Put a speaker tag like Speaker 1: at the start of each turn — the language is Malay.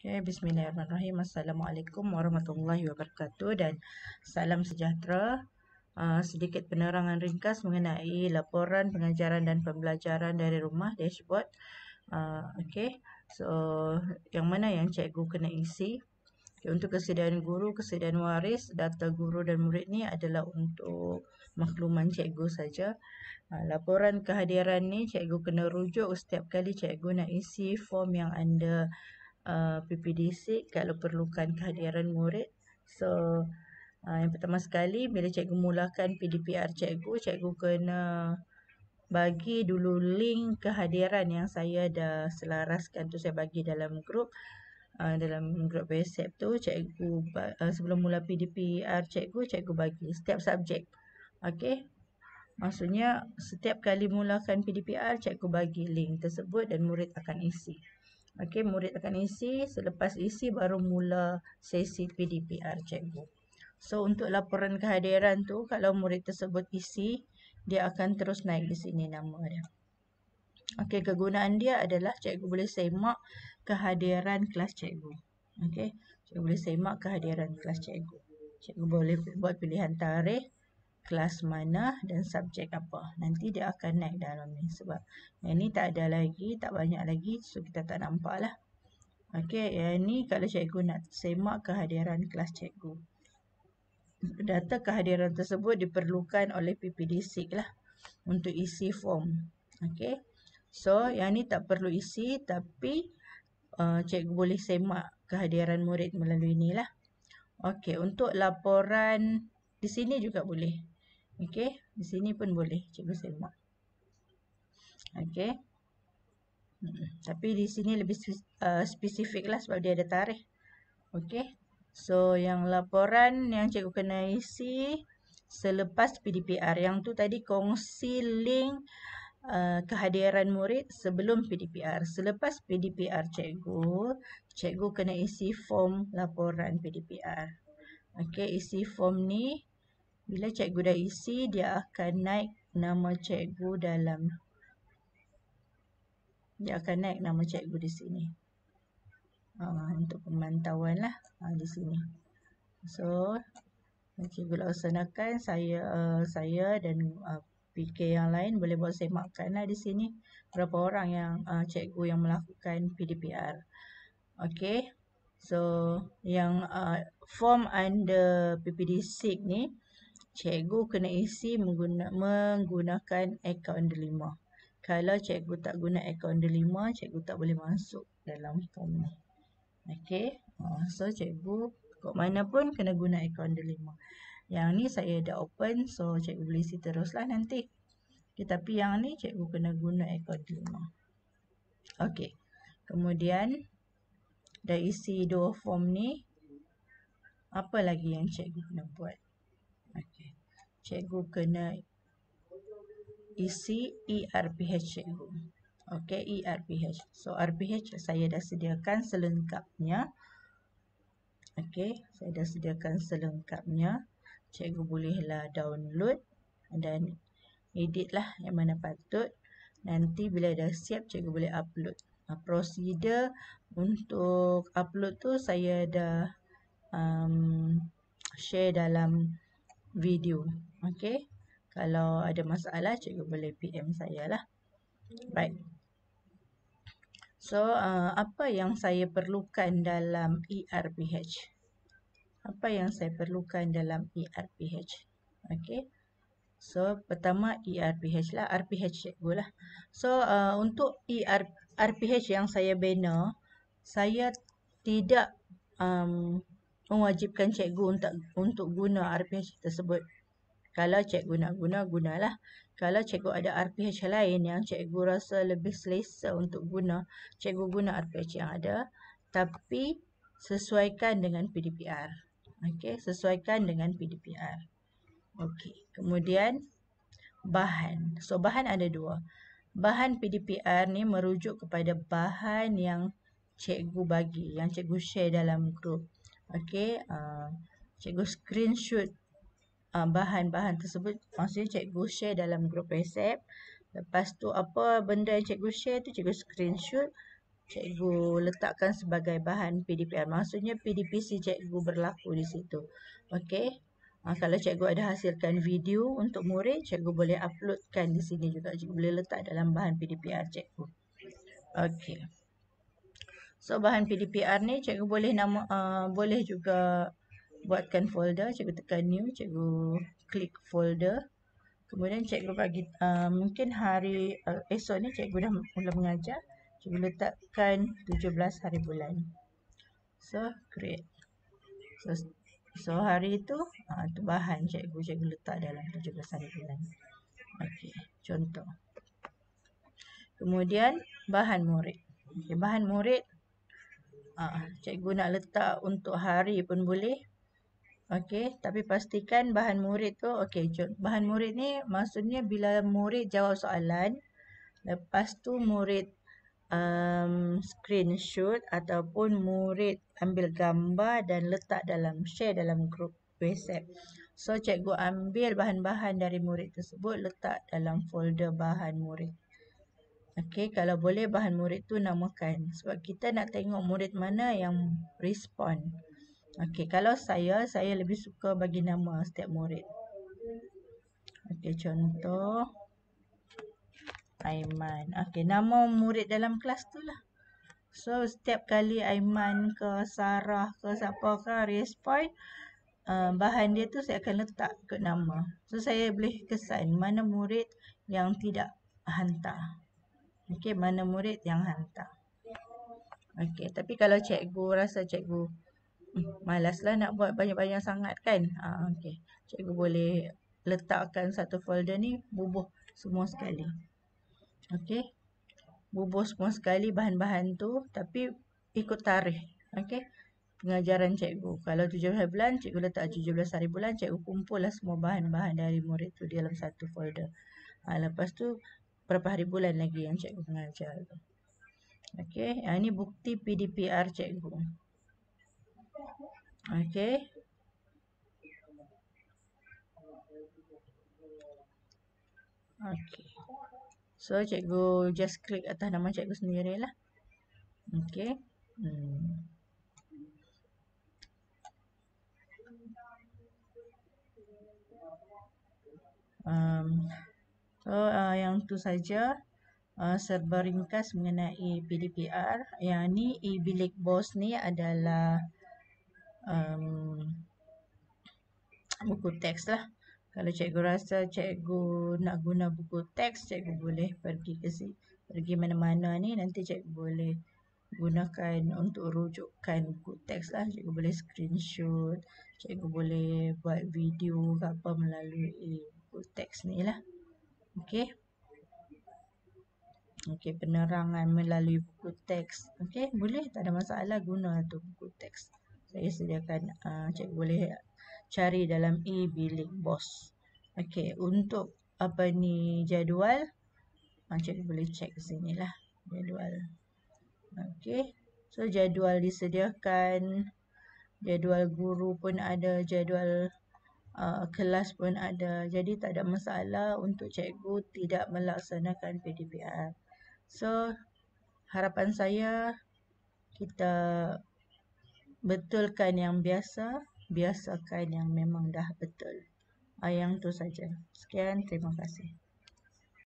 Speaker 1: Okay, bismillahirrahmanirrahim. Assalamualaikum warahmatullahi wabarakatuh dan salam sejahtera. Uh, sedikit penerangan ringkas mengenai laporan pengajaran dan pembelajaran dari rumah dashboard. Uh, ah, okay, so yang mana yang cikgu kena isi? Okay, untuk kesediaan guru, kesediaan waris, data guru dan murid ni adalah untuk makluman cikgu saja. Ah, laporan kehadiran ni cikgu kena rujuk setiap kali cikgu nak isi form yang anda Uh, PPD 6 kalau perlukan kehadiran murid. So uh, yang pertama sekali bila cikgu mulakan PDPR cikgu, cikgu kena bagi dulu link kehadiran yang saya dah selaraskan tu saya bagi dalam grup uh, dalam grup WhatsApp tu cikgu uh, sebelum mula PDPR cikgu cikgu bagi setiap subjek. Okey. Maksudnya setiap kali mulakan PDPR cikgu bagi link tersebut dan murid akan isi. Okey, murid akan isi. Selepas isi, baru mula sesi PDPR cikgu. So, untuk laporan kehadiran tu, kalau murid tersebut isi, dia akan terus naik di sini nama dia. Okey, kegunaan dia adalah cikgu boleh semak kehadiran kelas cikgu. Okey, cikgu boleh semak kehadiran kelas cikgu. Cikgu boleh buat pilihan tarikh kelas mana dan subjek apa. Nanti dia akan naik dalam ni sebab yang ni tak ada lagi, tak banyak lagi so kita tak nampak lah. Okey, yang ni kalau cikgu nak semak kehadiran kelas cikgu. Data kehadiran tersebut diperlukan oleh PPD SIG lah untuk isi form. Okey, so yang ni tak perlu isi tapi uh, cikgu boleh semak kehadiran murid melalui ni lah. Okey, untuk laporan di sini juga boleh. Okey, di sini pun boleh cikgu selamat. Okey. Hmm. Tapi di sini lebih eh, spesifik lah sebab dia ada tarikh. Okey. So, yang laporan yang cikgu kena isi selepas PDPR. Yang tu tadi kongsi link uh, kehadiran murid sebelum PDPR. Selepas PDPR cikgu, cikgu kena isi form laporan PDPR. Okey, isi form ni bila cikgu dah isi, dia akan naik nama cikgu dalam. Dia akan naik nama cikgu di sini. Uh, untuk pemantauan lah uh, di sini. So, cikgu usahakan saya uh, saya dan uh, eh, PK yang lain boleh buat semakkan lah di sini. Berapa orang yang uh, cikgu yang melakukan PDPR. Okay. So, yang uh, form under PPD-SIG ni cikgu kena isi mengguna, menggunakan akaun delima. Kalau cikgu tak guna akaun delima, cikgu tak boleh masuk dalam form ni. Okay. Uh, ha, so cikgu kat mana pun kena guna akaun delima. Yang ni saya dah open so cikgu boleh isi teruslah nanti. Okay, tapi yang ni cikgu kena guna akaun delima. Okay. Kemudian dah isi dua form ni. Apa lagi yang cikgu kena buat? cikgu kena isi ERPH cikgu. Okey, ERPH. So, ERPH saya dah sediakan selengkapnya. Okey, saya dah sediakan selengkapnya. Cikgu bolehlah download dan editlah yang mana patut. Nanti bila dah siap, cikgu boleh upload. Uh, prosedur untuk upload tu saya dah um, share dalam video. Okay. Kalau ada masalah, cikgu boleh PM saya lah. Baik. So, uh, apa yang saya perlukan dalam ERPH? Apa yang saya perlukan dalam ERPH? Okay. So, pertama ERPH lah. RPH cikgu lah. So, uh, untuk ER, RPH yang saya bina, saya tidak um, mewajibkan cikgu untuk, untuk guna RPH tersebut. Kalau cikgu nak guna, gunalah. Kalau cikgu ada RPH lain yang cikgu rasa lebih selesa untuk guna, cikgu guna RPH yang ada. Tapi sesuaikan dengan PDPR. Okey, sesuaikan dengan PDPR. Okey, kemudian bahan. So, bahan ada dua. Bahan PDPR ni merujuk kepada bahan yang cikgu bagi, yang cikgu share dalam grup. Okey, uh, cikgu screenshot Ah, bahan-bahan tersebut maksudnya cikgu share dalam grup WhatsApp lepas tu apa benda yang cikgu share tu cikgu screenshot cikgu letakkan sebagai bahan PDPR maksudnya PDPC cikgu berlaku di situ okey Ha, kalau cikgu ada hasilkan video untuk murid, cikgu boleh uploadkan di sini juga. Cikgu boleh letak dalam bahan PDPR cikgu. Okey. So bahan PDPR ni cikgu boleh nama uh, boleh juga buatkan folder, cikgu tekan new, cikgu klik folder. Kemudian cikgu bagi, uh, mungkin hari uh, esok ni cikgu dah mula mengajar. Cikgu letakkan 17 hari bulan. So, create. So, so hari itu, uh, tu bahan cikgu, cikgu letak dalam 17 hari bulan. Okey, contoh. Kemudian, bahan murid. Okay, bahan murid, uh, cikgu nak letak untuk hari pun boleh. Okey, tapi pastikan bahan murid tu, okey jom. Bahan murid ni maksudnya bila murid jawab soalan, lepas tu murid um, screenshot ataupun murid ambil gambar dan letak dalam, share dalam grup WhatsApp. So, cikgu ambil bahan-bahan dari murid tersebut, letak dalam folder bahan murid. Okey, kalau boleh bahan murid tu namakan. Sebab kita nak tengok murid mana yang respond. Okey, kalau saya, saya lebih suka bagi nama setiap murid. Okey, contoh. Aiman. Okey, nama murid dalam kelas tu lah. So, setiap kali Aiman ke Sarah ke siapa ke respon uh, bahan dia tu saya akan letak ke nama. So, saya boleh kesan mana murid yang tidak hantar. Okey, mana murid yang hantar. Okey, tapi kalau cikgu rasa cikgu Hmm, malaslah nak buat banyak-banyak sangat kan. Ha, ah, okay. Cikgu boleh letakkan satu folder ni bubuh semua sekali. Okay. Bubuh semua sekali bahan-bahan tu tapi ikut tarikh. Okay. Pengajaran cikgu. Kalau 17 hari bulan, cikgu letak 17 hari bulan, cikgu kumpullah semua bahan-bahan dari murid tu dalam satu folder. Ha, lepas tu, berapa hari bulan lagi yang cikgu mengajar tu. Okey, ah, ini bukti PDPR cikgu. Okay. Okay. So, cikgu just klik atas nama cikgu sendiri lah. Okay. Hmm. Um, so, uh, yang tu saja uh, serba ringkas mengenai PDPR. Yang ni, e-bilik bos ni adalah um, buku teks lah. Kalau cikgu rasa cikgu nak guna buku teks, cikgu boleh pergi ke si, pergi mana-mana ni nanti cikgu boleh gunakan untuk rujukan buku teks lah. Cikgu boleh screenshot, cikgu boleh buat video ke apa melalui buku teks ni lah. Okay. Okay penerangan melalui buku teks. Okay boleh. Tak ada masalah guna tu buku teks saya sediakan uh, cikgu boleh cari dalam e bilik bos. okey untuk apa ni jadual macam uh, boleh cek sini lah jadual okey so jadual disediakan jadual guru pun ada jadual uh, kelas pun ada jadi tak ada masalah untuk cikgu tidak melaksanakan PDPR so harapan saya kita betulkan yang biasa, biasakan yang memang dah betul. Ayang tu saja. Sekian, terima kasih.